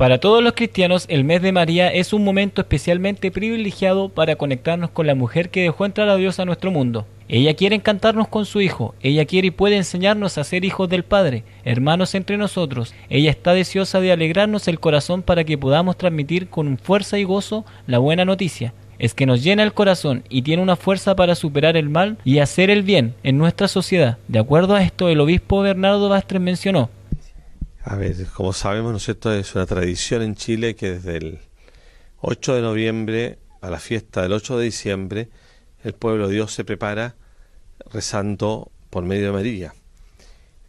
Para todos los cristianos, el mes de María es un momento especialmente privilegiado para conectarnos con la mujer que dejó entrar a Dios a nuestro mundo. Ella quiere encantarnos con su Hijo, ella quiere y puede enseñarnos a ser hijos del Padre, hermanos entre nosotros. Ella está deseosa de alegrarnos el corazón para que podamos transmitir con fuerza y gozo la buena noticia. Es que nos llena el corazón y tiene una fuerza para superar el mal y hacer el bien en nuestra sociedad. De acuerdo a esto, el obispo Bernardo Bastres mencionó, a ver, como sabemos, ¿no es cierto? Es una tradición en Chile que desde el 8 de noviembre a la fiesta del 8 de diciembre, el pueblo de Dios se prepara rezando por medio de María.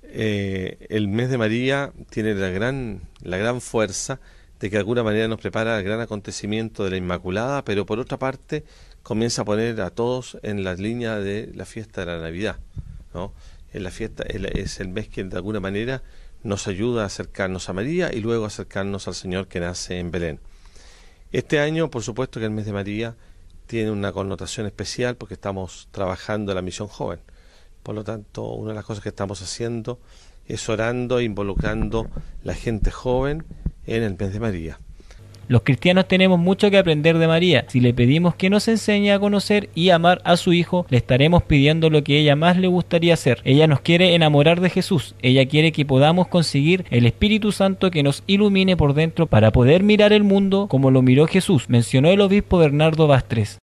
Eh, el mes de María tiene la gran, la gran fuerza de que de alguna manera nos prepara el gran acontecimiento de la Inmaculada, pero por otra parte comienza a poner a todos en la línea de la fiesta de la Navidad. ¿no? En la fiesta es el mes que de alguna manera nos ayuda a acercarnos a María y luego acercarnos al Señor que nace en Belén. Este año, por supuesto que el mes de María tiene una connotación especial porque estamos trabajando en la misión joven. Por lo tanto, una de las cosas que estamos haciendo es orando e involucrando la gente joven en el mes de María. Los cristianos tenemos mucho que aprender de María. Si le pedimos que nos enseñe a conocer y amar a su Hijo, le estaremos pidiendo lo que ella más le gustaría hacer. Ella nos quiere enamorar de Jesús. Ella quiere que podamos conseguir el Espíritu Santo que nos ilumine por dentro para poder mirar el mundo como lo miró Jesús, mencionó el obispo Bernardo Bastres.